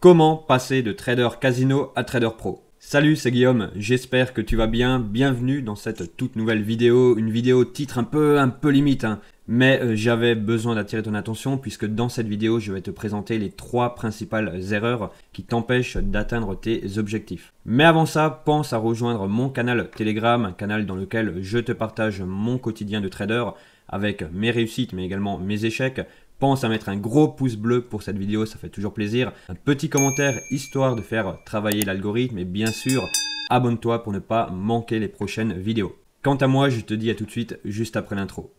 Comment passer de trader casino à trader pro Salut, c'est Guillaume, j'espère que tu vas bien, bienvenue dans cette toute nouvelle vidéo, une vidéo titre un peu, un peu limite, hein. mais euh, j'avais besoin d'attirer ton attention puisque dans cette vidéo je vais te présenter les trois principales erreurs qui t'empêchent d'atteindre tes objectifs. Mais avant ça, pense à rejoindre mon canal Telegram, un canal dans lequel je te partage mon quotidien de trader avec mes réussites mais également mes échecs pense à mettre un gros pouce bleu pour cette vidéo, ça fait toujours plaisir. Un petit commentaire histoire de faire travailler l'algorithme et bien sûr, abonne-toi pour ne pas manquer les prochaines vidéos. Quant à moi, je te dis à tout de suite juste après l'intro.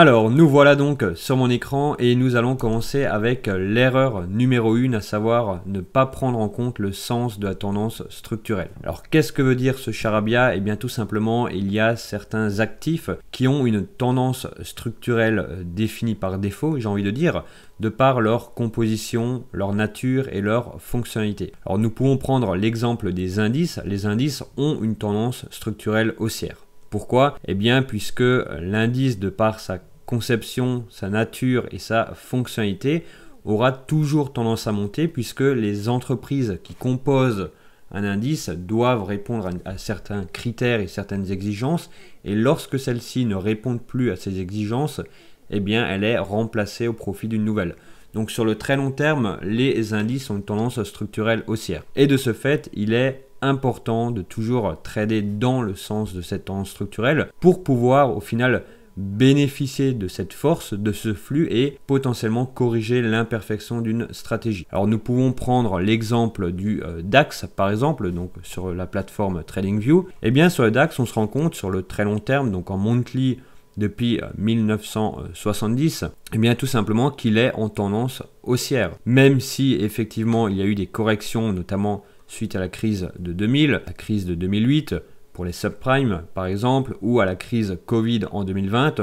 Alors, nous voilà donc sur mon écran et nous allons commencer avec l'erreur numéro 1, à savoir ne pas prendre en compte le sens de la tendance structurelle. Alors, qu'est-ce que veut dire ce charabia Eh bien, tout simplement, il y a certains actifs qui ont une tendance structurelle définie par défaut, j'ai envie de dire, de par leur composition, leur nature et leur fonctionnalité. Alors, nous pouvons prendre l'exemple des indices. Les indices ont une tendance structurelle haussière. Pourquoi Eh bien, puisque l'indice, de par sa conception, sa nature et sa fonctionnalité aura toujours tendance à monter puisque les entreprises qui composent un indice doivent répondre à, certains critères et certaines exigences et lorsque celles-ci ne répondent plus à ces exigences, eh bien elle est remplacée au profit d'une nouvelle. Donc sur le très long terme, les indices ont une tendance structurelle haussière. Et de ce fait, il est important de toujours trader dans le sens de cette tendance structurelle pour pouvoir au final bénéficier de cette force, de ce flux et potentiellement corriger l'imperfection d'une stratégie. Alors nous pouvons prendre l'exemple du euh, DAX par exemple, donc sur la plateforme TradingView. Et eh bien sur le DAX, on se rend compte sur le très long terme, donc en monthly depuis 1970, euh, et eh bien tout simplement qu'il est en tendance haussière. Même si effectivement il y a eu des corrections, notamment suite à la crise de 2000, la crise de 2008, les subprimes par exemple, ou à la crise Covid en 2020,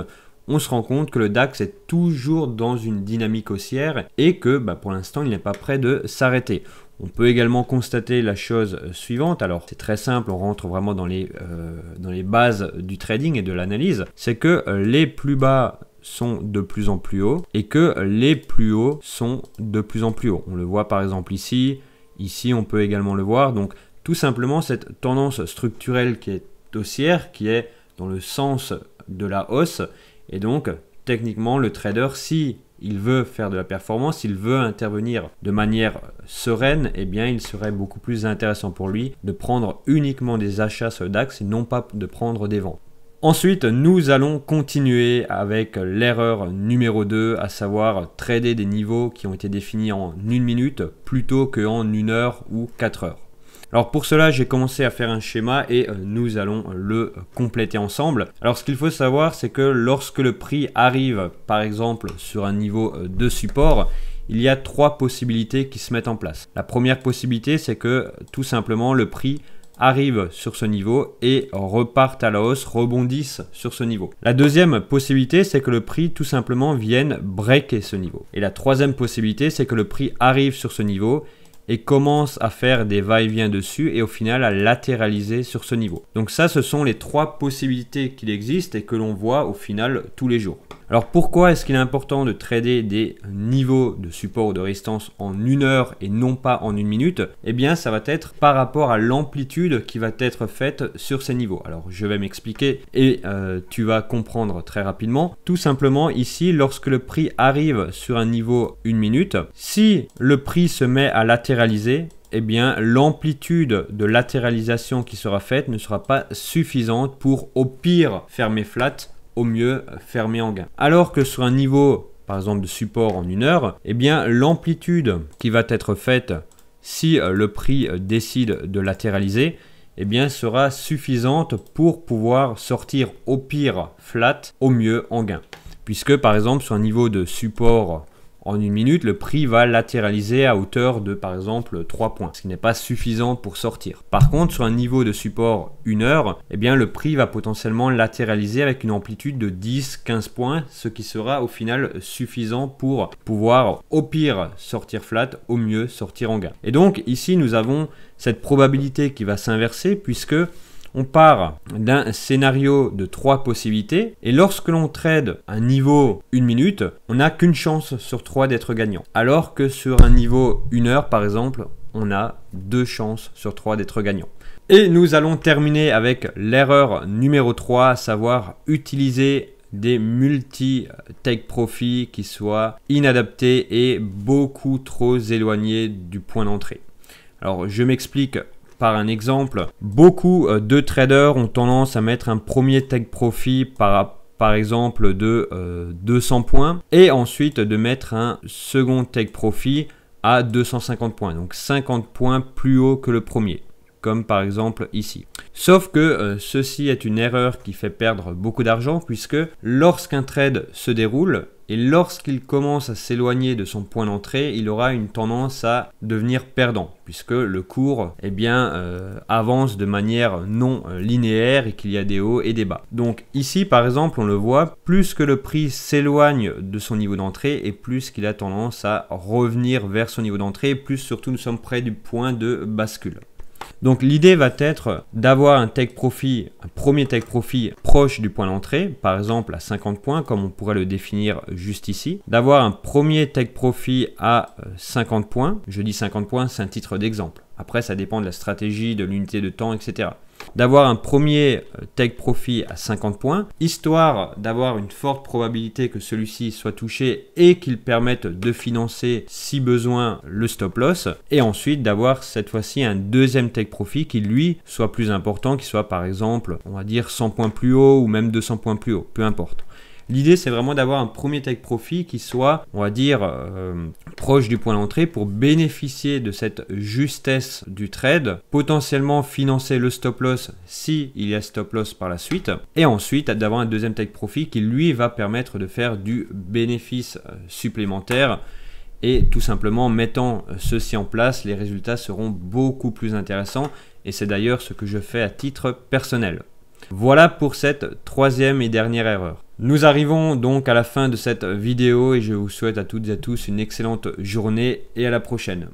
on se rend compte que le DAX est toujours dans une dynamique haussière et que bah, pour l'instant il n'est pas prêt de s'arrêter. On peut également constater la chose suivante, alors c'est très simple, on rentre vraiment dans les, euh, dans les bases du trading et de l'analyse, c'est que euh, les plus bas sont de plus en plus hauts et que les plus hauts sont de plus en plus hauts. On le voit par exemple ici, ici on peut également le voir, donc tout simplement cette tendance structurelle qui est haussière, qui est dans le sens de la hausse. Et donc, techniquement, le trader, si il veut faire de la performance, s'il veut intervenir de manière sereine, eh bien, il serait beaucoup plus intéressant pour lui de prendre uniquement des achats sur DAX et non pas de prendre des ventes. Ensuite, nous allons continuer avec l'erreur numéro 2, à savoir trader des niveaux qui ont été définis en une minute plutôt qu'en une heure ou quatre heures. Alors pour cela, j'ai commencé à faire un schéma et euh, nous allons euh, le compléter ensemble. Alors ce qu'il faut savoir, c'est que lorsque le prix arrive, par exemple, sur un niveau euh, de support, il y a trois possibilités qui se mettent en place. La première possibilité, c'est que tout simplement le prix arrive sur ce niveau et repart à la hausse, rebondisse sur ce niveau. La deuxième possibilité, c'est que le prix tout simplement vienne breaker ce niveau. Et la troisième possibilité, c'est que le prix arrive sur ce niveau et commence à faire des va-et-vient dessus et au final à latéraliser sur ce niveau. Donc ça, ce sont les trois possibilités qu'il existe et que l'on voit au final tous les jours. Alors pourquoi est-ce qu'il est important de trader des niveaux de support ou de résistance en une heure et non pas en une minute Eh bien ça va être par rapport à l'amplitude qui va être faite sur ces niveaux. Alors je vais m'expliquer et euh, tu vas comprendre très rapidement. Tout simplement ici, lorsque le prix arrive sur un niveau une minute, si le prix se met à latéraliser et eh bien l'amplitude de latéralisation qui sera faite ne sera pas suffisante pour au pire fermer flat, au mieux fermer en gain. Alors que sur un niveau par exemple de support en une heure, et eh bien l'amplitude qui va être faite si euh, le prix euh, décide de latéraliser, et eh bien sera suffisante pour pouvoir sortir au pire flat, au mieux en gain. Puisque par exemple sur un niveau de support en une minute, le prix va latéraliser à hauteur de par exemple 3 points, ce qui n'est pas suffisant pour sortir. Par contre, sur un niveau de support 1 heure, eh bien, le prix va potentiellement latéraliser avec une amplitude de 10-15 points, ce qui sera au final suffisant pour pouvoir au pire sortir flat, au mieux sortir en gain. Et donc ici, nous avons cette probabilité qui va s'inverser puisque on part d'un scénario de trois possibilités, et lorsque l'on trade un niveau une minute, on n'a qu'une chance sur trois d'être gagnant. Alors que sur un niveau une heure, par exemple, on a deux chances sur trois d'être gagnant. Et nous allons terminer avec l'erreur numéro 3, à savoir utiliser des multi-take profit qui soient inadaptés et beaucoup trop éloignés du point d'entrée. Alors je m'explique par un exemple. Beaucoup euh, de traders ont tendance à mettre un premier take profit par exemple de 200 euh, points et ensuite de mettre un second take profit à 250 points, donc 50 points plus haut que le premier, comme par exemple ici. Sauf que euh, ceci est une erreur qui fait perdre beaucoup d'argent puisque lorsqu'un trade se déroule, et lorsqu'il commence à s'éloigner de son point d'entrée, il aura une tendance à devenir perdant, puisque le cours eh bien, euh, avance de manière non euh, linéaire et qu'il y a des hauts et des bas. Donc ici, par exemple, on le voit, plus que le prix s'éloigne de son niveau d'entrée et plus qu'il a tendance à revenir vers son niveau d'entrée, plus surtout nous sommes près du point de bascule. Donc l'idée va être d'avoir un take profit, un premier take profit proche du point d'entrée, par exemple à 50 points comme on pourrait le définir juste ici, d'avoir un premier take profit à 50 euh, points, je dis 50 points, c'est un titre d'exemple. Après ça dépend de la stratégie, de l'unité de temps, etc d'avoir un premier euh, take profit à 50 points, histoire d'avoir une forte probabilité que celui-ci soit touché et qu'il permette de financer si besoin le stop loss, et ensuite d'avoir cette fois-ci un deuxième take profit qui lui soit plus important, qui soit par exemple on va dire 100 points plus haut ou même 200 points plus haut, peu importe. L'idée, c'est vraiment d'avoir un premier take profit qui soit, on va dire, euh, proche du point d'entrée pour bénéficier de cette justesse du trade, potentiellement financer le stop loss si il y a stop loss par la suite, et ensuite d'avoir un deuxième take profit qui lui va permettre de faire du bénéfice euh, supplémentaire. Et tout simplement mettant ceci en place, les résultats seront beaucoup plus intéressants. Et c'est d'ailleurs ce que je fais à titre personnel. Voilà pour cette troisième et dernière erreur. Nous arrivons donc à la fin de cette vidéo et je vous souhaite à toutes et à tous une excellente journée et à la prochaine.